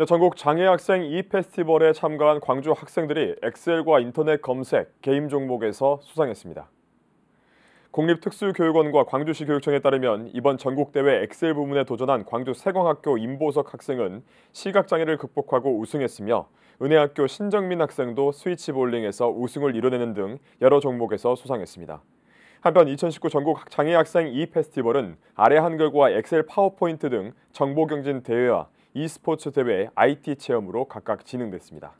네, 전국 장애학생 e 페스티벌에 참가한 광주 학생들이 엑셀과 인터넷 검색, 게임 종목에서 수상했습니다. 공립특수교육원과 광주시 교육청에 따르면 이번 전국대회 엑셀 부문에 도전한 광주 세광학교 임보석 학생은 시각장애를 극복하고 우승했으며 은혜학교 신정민 학생도 스위치볼링에서 우승을 이뤄내는 등 여러 종목에서 수상했습니다. 한편 2019 전국 장애학생 E 페스티벌은 아래 한글과 엑셀 파워포인트 등 정보경진 대회와 e스포츠 대회 IT 체험으로 각각 진행됐습니다.